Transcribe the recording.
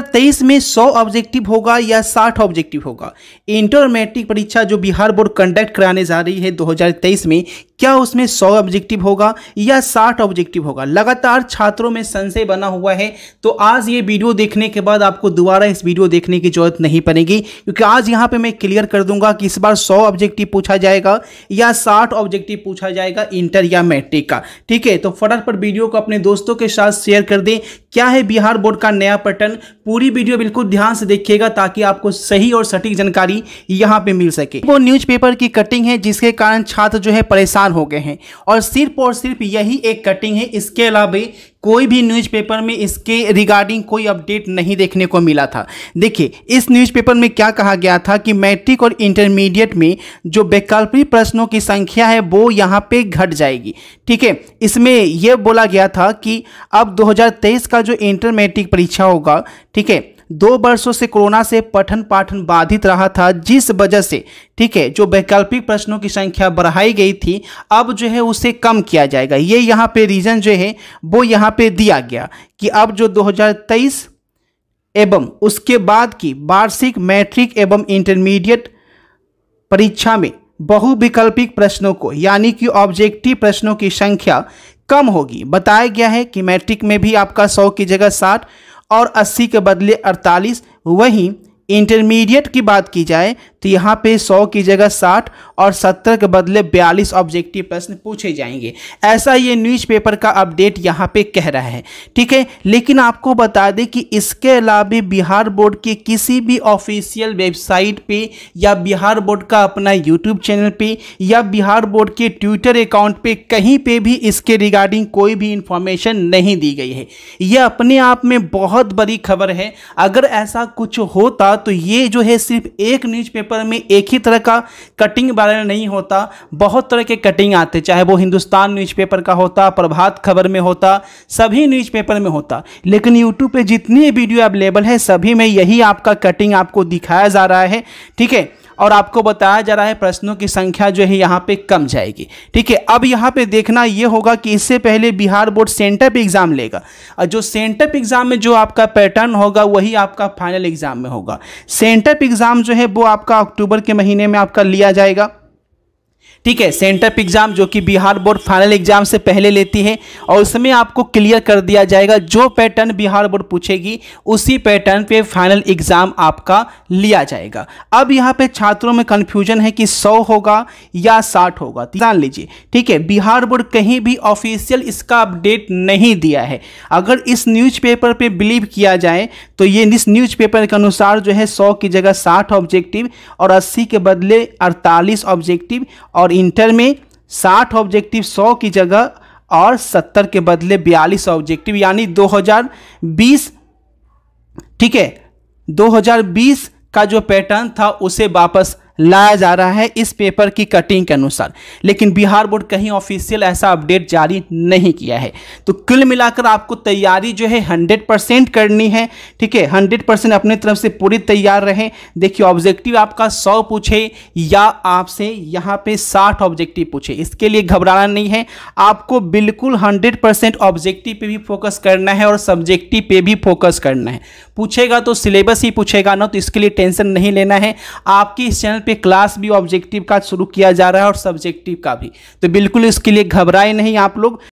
तेईस में 100 ऑब्जेक्टिव होगा या 60 ऑब्जेक्टिव होगा इंटर मैट्रिक परीक्षा जो बिहार बोर्ड कंडक्ट कराने जा रही है 2023 में क्या उसमें सौ ऑब्जेक्टिव होगा या साठ ऑब्जेक्टिव होगा लगातार छात्रों में संशय बना हुआ है तो आज ये वीडियो देखने के बाद आपको दोबारा इस वीडियो देखने की जरूरत नहीं पड़ेगी क्योंकि आज यहाँ पे मैं क्लियर कर दूंगा कि इस बार सौ ऑब्जेक्टिव पूछा जाएगा या साठ ऑब्जेक्टिव पूछा जाएगा इंटर या मैट्रिक का ठीक है तो फटाफट वीडियो को अपने दोस्तों के साथ शेयर कर दें क्या है बिहार बोर्ड का नया पैटर्न पूरी वीडियो बिल्कुल ध्यान से देखिएगा ताकि आपको सही और सटीक जानकारी यहाँ पे मिल सके वो न्यूज़पेपर की कटिंग है जिसके कारण छात्र जो है परेशान परेशान हो गए हैं और सिर्फ और सिर्फ यही एक कटिंग है इसके अलावा कोई भी न्यूज़पेपर में इसके रिगार्डिंग कोई अपडेट नहीं देखने को मिला था देखिए इस न्यूज़पेपर में क्या कहा गया था कि मैट्रिक और इंटरमीडिएट में जो वैकल्पिक प्रश्नों की संख्या है वो यहाँ पे घट जाएगी ठीक है इसमें यह बोला गया था कि अब 2023 का जो इंटर मैट्रिक परीक्षा होगा ठीक है दो वर्षों से कोरोना से पठन पाठन बाधित रहा था जिस वजह से ठीक है जो वैकल्पिक प्रश्नों की संख्या बढ़ाई गई थी अब जो है उसे कम किया जाएगा ये यहाँ पे रीज़न जो है वो यहाँ पे दिया गया कि अब जो 2023 एवं उसके बाद की वार्षिक मैट्रिक एवं इंटरमीडिएट परीक्षा में बहुविकल्पिक प्रश्नों को यानी कि ऑब्जेक्टिव प्रश्नों की संख्या कम होगी बताया गया है कि मैट्रिक में भी आपका सौ की जगह साठ और 80 के बदले 48 वहीं इंटरमीडिएट की बात की जाए तो यहाँ पे 100 की जगह 60 और 70 के बदले 42 ऑब्जेक्टिव प्रश्न पूछे जाएंगे ऐसा ये न्यूज़पेपर का अपडेट यहाँ पे कह रहा है ठीक है लेकिन आपको बता दें कि इसके अलावा बिहार बोर्ड के किसी भी ऑफिशियल वेबसाइट पे या बिहार बोर्ड का अपना यूट्यूब चैनल पे या बिहार बोर्ड के ट्विटर अकाउंट पे कहीं पे भी इसके रिगार्डिंग कोई भी इंफॉर्मेशन नहीं दी गई है यह अपने आप में बहुत बड़ी खबर है अगर ऐसा कुछ होता तो ये जो है सिर्फ एक न्यूज़ पेपर में एक ही तरह का कटिंग बारे नहीं होता बहुत तरह के कटिंग आते चाहे वो हिंदुस्तान न्यूज़पेपर का होता प्रभात खबर में होता सभी न्यूज़पेपर में होता लेकिन यूट्यूब पर जितनी वीडियो अवेलेबल है सभी में यही आपका कटिंग आपको दिखाया जा रहा है ठीक है और आपको बताया जा रहा है प्रश्नों की संख्या जो है यहाँ पे कम जाएगी ठीक है अब यहाँ पे देखना ये होगा कि इससे पहले बिहार बोर्ड सेंटअप एग्ज़ाम लेगा और जो सेंटअप एग्ज़ाम में जो आपका पैटर्न होगा वही आपका फाइनल एग्ज़ाम में होगा सेंटअप एग्ज़ाम जो है वो आपका अक्टूबर के महीने में आपका लिया जाएगा ठीक है सेंटअप एग्ज़ाम जो कि बिहार बोर्ड फाइनल एग्ज़ाम से पहले लेती है और उसमें आपको क्लियर कर दिया जाएगा जो पैटर्न बिहार बोर्ड पूछेगी उसी पैटर्न पे फाइनल एग्ज़ाम आपका लिया जाएगा अब यहाँ पे छात्रों में कन्फ्यूजन है कि सौ होगा या साठ होगा तो जान लीजिए ठीक है बिहार बोर्ड कहीं भी ऑफिशियल इसका अपडेट नहीं दिया है अगर इस न्यूज़ पेपर पे बिलीव किया जाए तो ये इस न्यूज़ पेपर के अनुसार जो है सौ की जगह साठ ऑब्जेक्टिव और अस्सी के बदले अड़तालीस ऑब्जेक्टिव और और इंटर में साठ ऑब्जेक्टिव सौ की जगह और सत्तर के बदले बयालीस ऑब्जेक्टिव यानी 2020 ठीक है 2020 का जो पैटर्न था उसे वापस लाया जा रहा है इस पेपर की कटिंग के अनुसार लेकिन बिहार बोर्ड कहीं ऑफिशियल ऐसा अपडेट जारी नहीं किया है तो कुल मिलाकर आपको तैयारी जो है हंड्रेड परसेंट करनी है ठीक है हंड्रेड परसेंट अपने तरफ से पूरी तैयार रहें देखिए ऑब्जेक्टिव आपका सौ पूछे या आपसे यहाँ पे साठ ऑब्जेक्टिव पूछे इसके लिए घबराना नहीं है आपको बिल्कुल हंड्रेड परसेंट ऑब्जेक्टिव पे भी फोकस करना है और सब्जेक्टिव पे भी फोकस करना है पूछेगा तो सिलेबस ही पूछेगा ना तो इसके लिए टेंशन नहीं लेना है आपकी इस चैनल पे क्लास भी ऑब्जेक्टिव का शुरू किया जा रहा है और सब्जेक्टिव का भी तो बिल्कुल इसके लिए घबराए नहीं आप लोग